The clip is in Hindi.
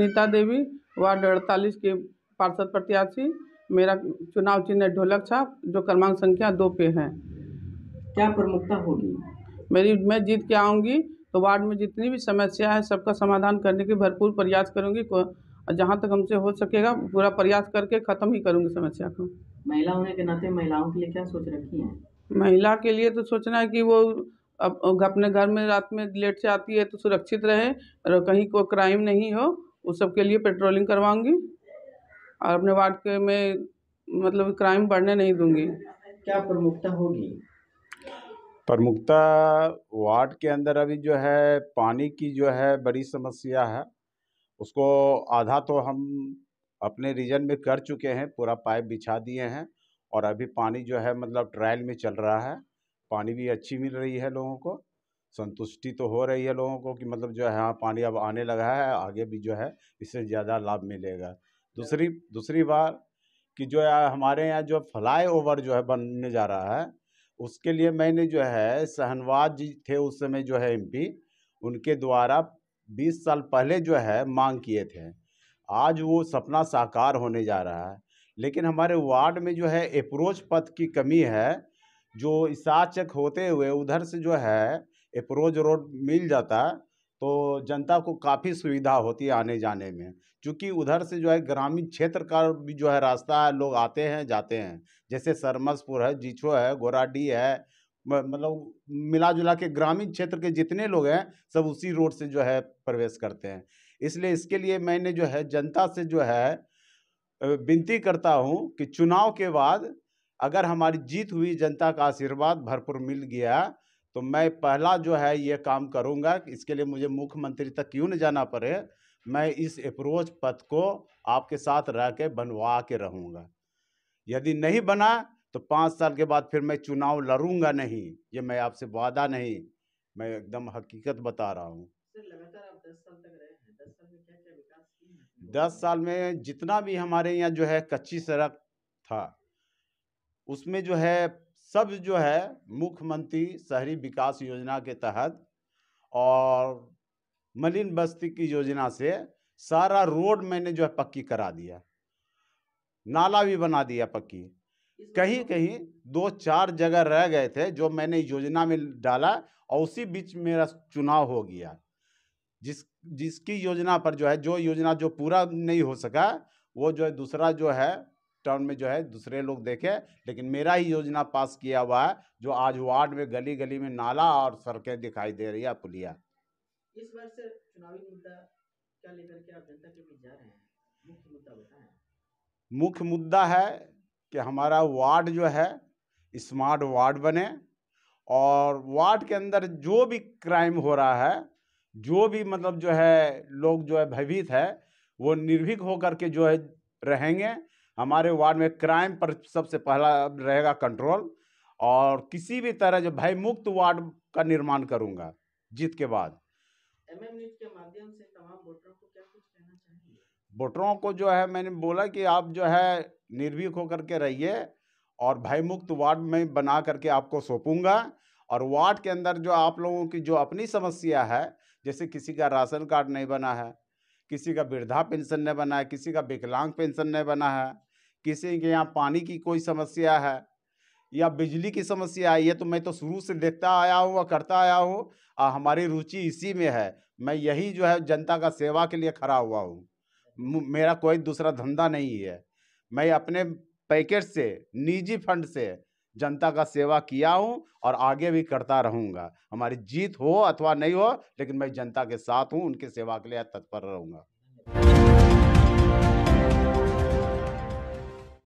सुनीता देवी वार्ड अड़तालीस के पार्षद प्रत्याशी मेरा चुनाव चिन्ह ढोलक छाप जो क्रमांक संख्या दो पे है क्या प्रमुखता होगी मेरी मैं जीत के आऊँगी तो वार्ड में जितनी भी समस्या है सबका समाधान करने की भरपूर प्रयास करूँगी जहाँ तक हमसे हो सकेगा पूरा प्रयास करके ख़त्म ही करूँगी समस्या को महिला होने के नाते महिलाओं के लिए क्या सोच रखी है महिला के लिए तो सोचना है कि वो अपने घर में रात में लेट से आती है तो सुरक्षित रहे और कहीं कोई क्राइम नहीं हो उस सब के लिए पेट्रोलिंग करवाऊँगी और अपने वार्ड के में मतलब क्राइम बढ़ने नहीं दूंगी क्या प्रमुखता होगी प्रमुखता वार्ड के अंदर अभी जो है पानी की जो है बड़ी समस्या है उसको आधा तो हम अपने रीजन में कर चुके हैं पूरा पाइप बिछा दिए हैं और अभी पानी जो है मतलब ट्रायल में चल रहा है पानी भी अच्छी मिल रही है लोगों को संतुष्टि तो हो रही है लोगों को कि मतलब जो है हाँ पानी अब आने लगा है आगे भी जो है इससे ज़्यादा लाभ मिलेगा दूसरी दूसरी बार कि जो है हमारे यहाँ जो फ्लाई ओवर जो है बनने जा रहा है उसके लिए मैंने जो है सहनवाज जी थे उस समय जो है एमपी उनके द्वारा 20 साल पहले जो है मांग किए थे आज वो सपना साकार होने जा रहा है लेकिन हमारे वार्ड में जो है अप्रोच पथ की कमी है जो इसाचक होते हुए उधर से जो है अप्रोच रोड मिल जाता तो जनता को काफ़ी सुविधा होती है आने जाने में क्योंकि उधर से जो है ग्रामीण क्षेत्र का भी जो है रास्ता है लोग आते हैं जाते हैं जैसे सरमसपुर है जीछो है गोराडी है मतलब मिला जुला के ग्रामीण क्षेत्र के जितने लोग हैं सब उसी रोड से जो है प्रवेश करते हैं इसलिए इसके लिए मैंने जो है जनता से जो है विनती करता हूँ कि चुनाव के बाद अगर हमारी जीत हुई जनता का आशीर्वाद भरपूर मिल गया तो मैं पहला जो है ये काम करूँगा इसके लिए मुझे मुख्यमंत्री तक क्यों नहीं जाना पड़े मैं इस अप्रोच पथ को आपके साथ रह के बनवा के रहूँगा यदि नहीं बना तो पाँच साल के बाद फिर मैं चुनाव लड़ूंगा नहीं ये मैं आपसे वादा नहीं मैं एकदम हकीकत बता रहा हूँ दस साल में जितना भी हमारे यहाँ जो है कच्ची सड़क था उसमें जो है सब जो है मुख्यमंत्री शहरी विकास योजना के तहत और मलिन बस्ती की योजना से सारा रोड मैंने जो है पक्की करा दिया नाला भी बना दिया पक्की कहीं तो कहीं दो चार जगह रह गए थे जो मैंने योजना में डाला और उसी बीच मेरा चुनाव हो गया जिस जिसकी योजना पर जो है जो योजना जो पूरा नहीं हो सका वो जो है दूसरा जो है टर्म में जो है दूसरे लोग देखे लेकिन मेरा ही योजना पास किया हुआ है जो आज वार्ड में गली गली में नाला और सड़कें दिखाई दे रही है पुलिया इस बार से चुनावी मुद्दा क्या लेकर के आप जनता के बीच जा रहे हैं मुख्य मुद्दा बताएं मुख्य मुद्दा है कि हमारा वार्ड जो है स्मार्ट वार्ड बने और वार्ड के अंदर जो भी क्राइम हो रहा है जो भी मतलब जो है लोग जो है भयभीत है वो निर्भीक होकर के जो है रहेंगे हमारे वार्ड में क्राइम पर सबसे पहला रहेगा कंट्रोल और किसी भी तरह जो भयमुक्त वार्ड का निर्माण करूंगा जीत के बाद के माध्यम से तमाम वोटरों को क्या कुछ कहना वोटरों को जो है मैंने बोला कि आप जो है निर्भीक होकर के रहिए और भयमुक्त वार्ड में बना करके आपको सौंपूंगा और वार्ड के अंदर जो आप लोगों की जो अपनी समस्या है जैसे किसी का राशन कार्ड नहीं बना है किसी का वृद्धा पेंशन नहीं बना है किसी का विकलांग पेंशन नहीं बना है किसी के यहाँ पानी की कोई समस्या है या बिजली की समस्या आई है तो मैं तो शुरू से देखता आया हूँ करता आया हूँ और हमारी रुचि इसी में है मैं यही जो है जनता का सेवा के लिए खड़ा हुआ हूँ मेरा कोई दूसरा धंधा नहीं है मैं अपने पैकेट से निजी फंड से जनता का सेवा किया हूँ और आगे भी करता रहूँगा हमारी जीत हो अथवा नहीं हो लेकिन मैं जनता के साथ हूँ उनके सेवा के लिए तत्पर रहूँगा